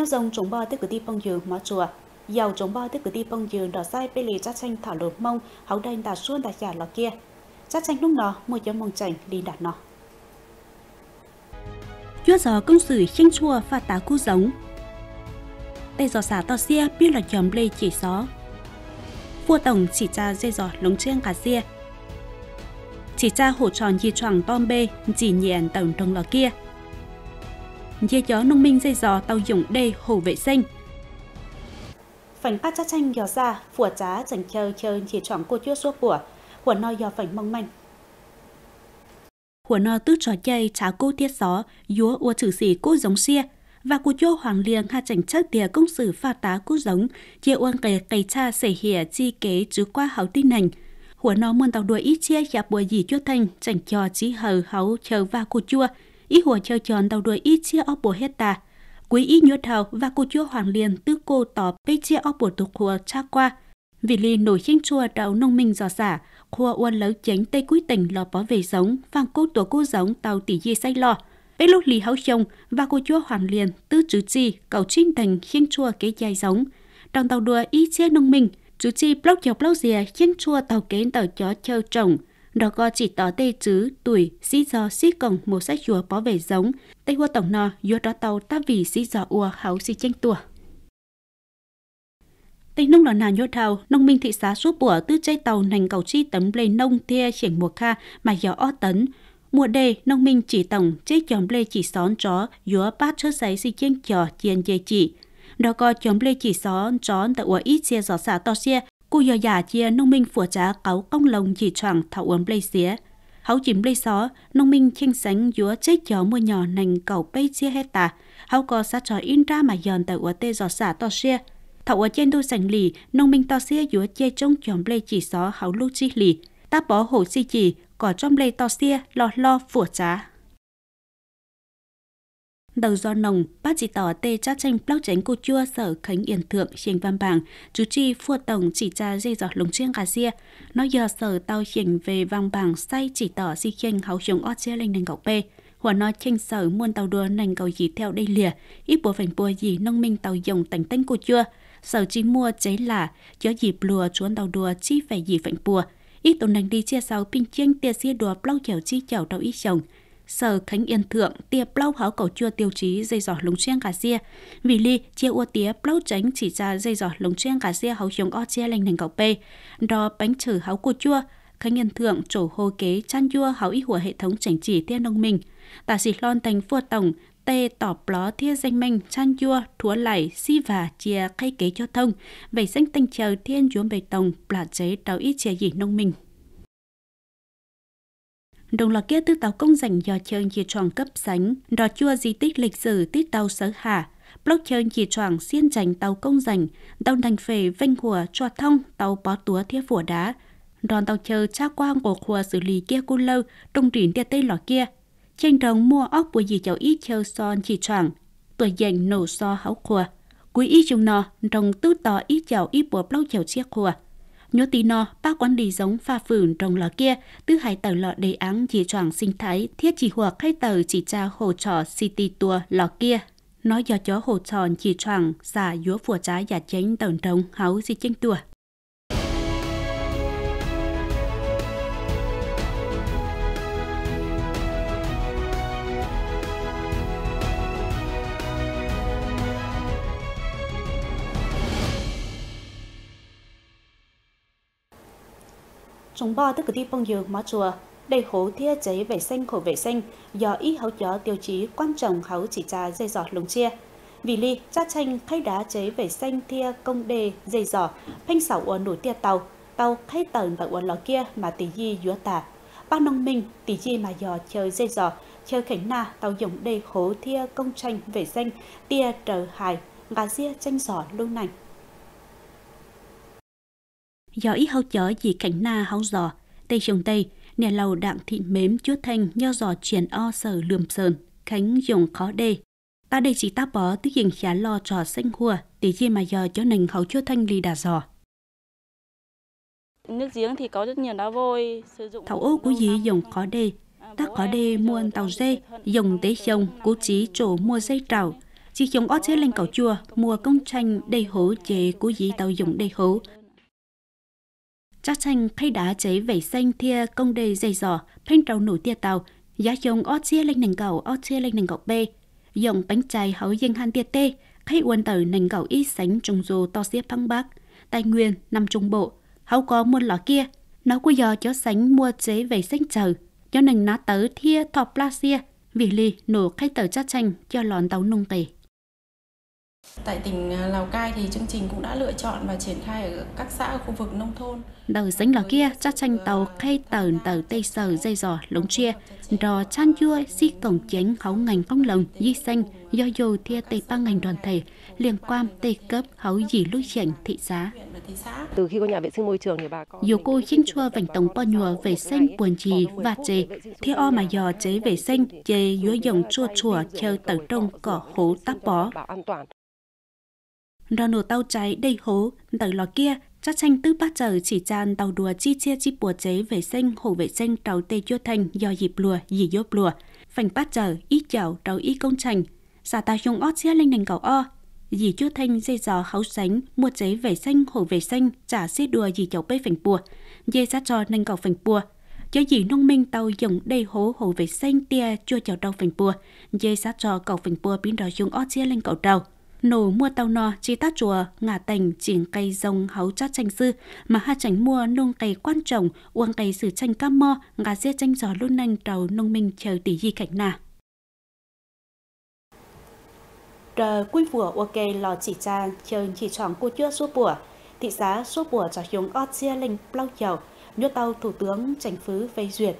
Nếu dòng trống bò tức cử ti phong dường mỏ chùa, dầu trống bò tức cử ti phong dường đỏ sai bê lì chắc tranh thảo lột mông, hậu đành đà xuân đà giả lò kia. chát tranh lúc nó, mua cho mông chảnh đi đạt nó. Chúa gió công sử tranh chùa và tá cu giống. tay giò xả to xia biết là chồng lê chỉ gió. Vua tổng chỉ cha dây giò lống trên cả xia. Chỉ cha hổ tròn di tròn tom bê, chỉ nhẹn tổng đồng lò kia dê chó nông minh dây giò tàu dụng đê hồ vệ sinh. Phảnh bát cha chanh giò ra, phùa trá chẳng chờ chờ chỉ chọn cô chưa suốt của, hùa no giò phảnh mong manh. Hùa no tứ trò chơi trá cô tiết gió, dúa ua chữ xỉ cô giống xia, và cô chô hoàng liền ha chảnh chất tìa công sử pha tá cô giống, chia uân kề cây cha sẻ hìa chi kế chứ qua hảo tin hành, hùa nó muôn tàu đuổi ít chia gặp bùa gì chua thanh chảnh cho chí hờ háu chờ và cô chua ý hồ treo tròn đầu đuôi ý chia ốc bùa hết ta. Quý ý nhớ thầu và cô chúa hoàng liền tư cô tỏ bê chia ốc bùa tục hùa cha qua. Vì lì nổi khinh chua đầu nông minh giò xả, khua uôn lớn chánh tây cuối tỉnh lò bó về giống, vàng cô tổ cô giống tàu tỷ dê say lò. Bế lúc lì hấu chồng và cô chúa hoàng liền tư chứ chi cầu trinh thành khinh chua kế dài giống. Trong tàu đùa ý chia nông minh, chú chi blog chọc blog dìa khiến chua tàu kế tàu chó treo trồng nó có chỉ tỏ tê chứ tuổi sĩ do sĩ cổng một sách chùa bó về giống tây hua tổng nò yua đó tàu ta vì sĩ do ua háo sĩ tranh tùa tây nông đòn nà nhô thao nông minh thị xã suốt bùa tư chay tàu nành cầu chi tấm lê nông thia triển mùa kha mà gió o tấn mùa đề nông minh chỉ tổng chế chóm lê chỉ xón chó yua bát chớ giấy sĩ tranh chò chiên dây chỉ đó có chóm lê chỉ xón chón tại ua ít xe gió xả to xe Cú yo giả chia nông minh phủa trá cáo công lồng chỉ choảng thảo uống lây xía. Hảo chìm lây xó, nông minh chênh sánh dúa chết gió mua nhỏ nành cầu bây chia hết tà. Hảo có sát trò in ra mà dòn tại ua tê giọt xả to xia. Thảo ở trên đôi sành lì, nông minh to xia dúa chê trông chòm lây chỉ xó hảo lưu chi lì. Ta bỏ hổ si chỉ, cỏ trong lây to xia, lo lo phủa trá. Đầu do nồng, bác chỉ tỏ tê cha tranh block tránh cô chua sở khánh yên thượng xiềng văn bảng, chú chi phu tổng chỉ cha dây giọt lùng chiêng gà xia. Nó giờ sở tao xiềng về văn bảng say chỉ tỏ di khiêng háo chống ót chia lên nền gọc p. Hòa nó tranh sở muôn tàu đua nành cầu gì theo đây lìa, ít bộ phành bùa gì nông minh tàu dòng tành tinh cô chua. Sở chỉ mua cháy là, chó dịp lùa chuốn tàu đua chi phải gì phành bùa. Ít tồn nành đi chia sau pin chiêng tia xia đùa block chèo chi chèo tàu ít chồng sở khánh yên thượng tia plau háo cầu chua tiêu chí dây giỏ lúng chen gà xia vì ly chia ua tía plau tránh chỉ ra dây giỏ lúng chen gà xia háo chống o chia lành nành cậu p đo bánh trừ háo cua chua khánh yên thượng chỗ hồ kế chan chua háo y hùa hệ thống chỉnh chỉ tia nông mình tà xịt lon thành phua tổng tê tỏ pló thia danh minh chan chua thúa lảy si và chia khay kế cho thông vậy danh tinh chờ thiên chúa bề tổng là chế đào ít chia gì nông mình đồng là kia tư tàu công dành do chương chỉ tròn cấp sánh, đò chua di tích lịch sử tít tàu sở hạ, block chương chỉ tròn xiên tránh tàu công dành, tàu thành phê vanh hùa cho thông tàu bó túa thiết phủa đá. Đòn tàu chờ cha quang của khu xử lý kia cô lâu, đồng triển tia tây lò kia. Trên đồng mua óc của dì cháu ít chờ son chỉ tròn, tuổi dành nổ so hấu hùa. Quý ít chung nò đồng tư tỏ ít cháu ít bùa block chèo chiếc hùa nhớ tí no, ba quan đi giống pha phưởng trong lò kia tư hai tờ lọ đề án chỉ choảng sinh thái thiết chỉ hoặc hay tờ chỉ tra hồ trò city tour lò kia nói do chó hồ tròn chỉ choảng giả dúa phùa trái giả chánh tầng trống háu gì chênh tùa chúng ba tức đi bông dược mà chùa đầy hố thia cháy vệ sinh khổ vệ sinh do ý hấu chó tiêu chí quan trọng hấu chỉ trà dây giọt lùng chia vì ly cha tranh khay đá chế vệ xanh thia công đề dây giỏ thanh sảo uốn nổi tia tàu tàu khay tầng và uốn lò kia mà tỷ di dúa tả ba nông minh tỷ di mà giò chơi dây giỏ chơi khánh na tàu dùng đề hố thia công tranh vệ xanh tia trở hài gà ria tranh giỏ lưu nành gió ít hậu chó chỉ cảnh na hao giò tây trồng tây nè lầu đặng thị mếm chúa thanh nho giò triển o sở lườm sờn khánh dùng khó đê ta đây chỉ ta bó tức dình khá lo trò xanh hùa tí chi mà giờ cho nành hậu chúa thanh lì đà giò nước giếng thì có rất nhiều đá vôi sử dụng thảo ô của dì dùng khó đê à, ta khó đê mua tàu dây dùng tế chồng cố trí chỗ mua dây trào chỉ dùng ót chế lên cầu chùa mua công tranh đầy hố chế của dì tàu dùng đầy hố chắc chanh khay đá cháy vẩy xanh thia công đề dày giỏ phanh trầu nổi tia tàu giá chồng ót chia lên nành cầu ót chia lên nành cầu b dòng bánh chai hấu dinh han tia tê khay uốn tờ nành cầu ít sánh trùng dù to xếp phăng bác tài nguyên nằm trung bộ hấu có muôn lọ kia nó của giờ cho sánh mua chế vẩy xanh chờ cho nành ná tớ thia thọ plasia vì lì nổ khay tờ chắc chanh cho lón tàu nung tề Tại tỉnh à, Lào Cai thì chương trình cũng đã lựa chọn và triển khai ở các xã ở khu vực nông thôn đầu dính lò kia cha tranh tàu khay tờn tờ tây sờ dây giò lống chia rò chan chua si tổng chén hấu ngành phong lồng di xanh do dù thia tây ba ngành đoàn thể liên quan tây cấp hấu dì lưu chảnh thị xã từ khi có nhà vệ sinh môi trường thì bà con dù cô chinh chua vành tổng po nhùa về xanh buồn trì và chê thia o mà dò chế về xanh chê dúa dòng chua chùa chơi tờ trong cỏ hố táp bó rò nổ tàu cháy đầy hố tờ lò kia cha tranh tư bát giờ chỉ tràn tàu đùa chi chia chi bùa chế vệ sinh hồ vệ sinh tàu tê chua thành do dịp lùa dì dốt lùa phành bát giờ ít chảo tàu ít công trình xả ta dùng ót chia lên đỉnh cầu o dì chua thanh dây giò háo sánh mua chế vệ sinh hồ vệ sinh trả xế đùa dì chảo bê phành bùa dây sát cho nành cầu phành bùa cho dì nông minh tàu dùng đầy hố hồ vệ sinh tia chua chảo tàu phành bùa dây sát cho cầu phành bùa biến đòi dùng ót chia lên cầu tàu nổ mua tàu nò chi tát chùa ngả tành chỉnh cây rồng háu chát chanh sư mà ha tránh mua nung cây quan trọng uông cây sử chanh cam mo ngà dê chanh gió luôn nhanh tàu nông minh chờ tỷ di cảnh nà Trờ quy vừa ok lò chỉ cha chờ chỉ chọn cô chưa suốt bùa thị giá suốt bùa cho chúng ót xia linh plau chầu nhốt tàu thủ tướng tránh phứ phê duyệt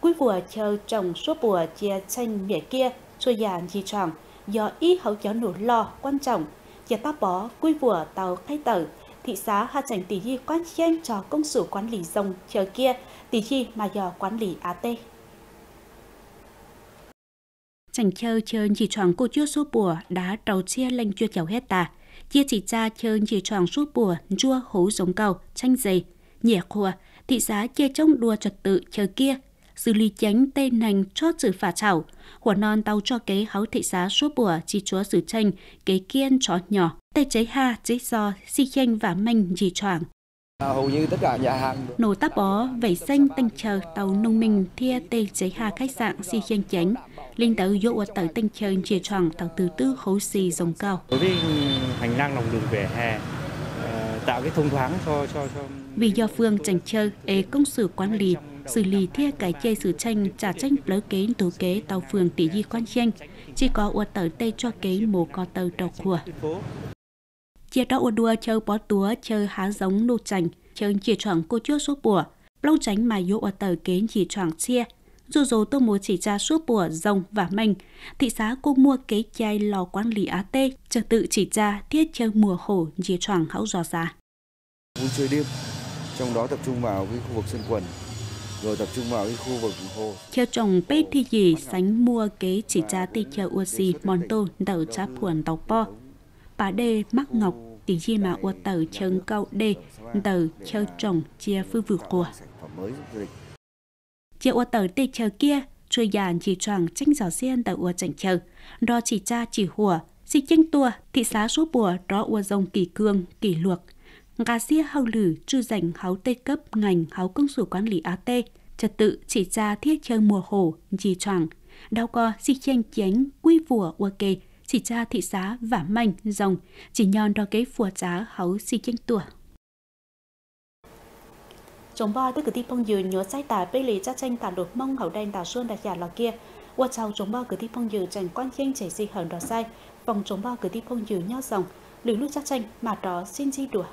quy vừa chờ trồng suốt bùa chia chanh mỉa kia chua già chỉ chọn do y hậu gió nổ lò quan trọng và ta bỏ quy vùa tàu khai tờ thị xã hạ trành tỷ di quan chen cho công sự quản lý dòng chờ kia tỷ chi mà do quản lý á tê chành chơi chơi chỉ chọn cô chưa số bùa đá trầu chia lên chưa chào hết ta chia chỉ cha chơi chỉ chọn số bùa chua hú giống cầu tranh dày nhẹ khua thị xã chia trông đua trật tự chờ kia xử lý chánh tê nành cho trừ phả chảo. hỏa non tàu cho kế háo thị giá số bùa chỉ chúa sử tranh, kế kiên chó nhỏ, tê chế ha, chế do, si chanh và manh dì choảng. À, hầu như tất cả nhà hàng nổ táp bó vẩy xanh tanh chờ tàu nông minh thia tê chế hà khách sạn si khiên chánh linh tàu dỗ tàu tanh chờ chia tròn tàu từ tư khấu xì dòng cao đối với hành lang lòng đường vỉa hè ờ, tạo cái thông thoáng cho cho cho vì do phương chành chơi ế công sự quản lý xử lý thia cái chê sự tranh trả tranh lỡ kế tổ kế tàu phường tỷ di quan tranh chỉ có ua tờ tê cho kế mồ có tờ trọc hùa. Chia đó ua đua chơi bó túa chơi há giống nô chành, chơi chỉ chọn cô chưa số bùa, lâu tránh mà dụ ua tờ kế chỉ chọn chia. Dù dù tôi mua chỉ tra suốt bùa rồng và mình, thị xã cô mua kế chai lò quản lý á tê, trật tự chỉ tra thiết chơi mùa hổ dì choảng hảo giò ra Vui chơi đêm, trong đó tập trung vào cái khu vực sân quần rồi tập trung vào cái khu vực hồ. Theo trồng bê thì gì sánh mua kế chỉ trả tì theo ua gì món tô đầu trả phuần tàu po. Bà đê mắc ngọc tỷ chi mà ua tờ chân câu đê tàu theo chồng chia phương vực của. Chia ua tờ tì chờ kia, chui dàn chỉ choàng tranh giỏ riêng tờ ua chẳng chờ, đo chỉ cha chỉ hùa, xì chanh tua, thị xá số bùa đó ua rồng kỳ cương, kỳ luộc, ngà xia hào lử chu dành háo tê cấp ngành háo công sở quản lý á tê, trật tự chỉ ra thiết chơi mùa hồ, dì choàng, đau co si chanh chén quy vùa ua kê, chỉ cha thị xá vả mạnh dòng, chỉ nhon đo cái phùa giá háo si chanh tùa. Chúng ba tới cử thi phong dư nhớ sai tả bê lì cha chanh tả đột mong hậu đen tả xuân đặc giả lò kia, qua chào chúng ba cử thi phong dư chẳng quan chênh chảy si hờn đỏ sai, vòng chúng ba cử thi phong dư nhau dòng, lưỡi lúc cha chanh mà đó xin di đùa.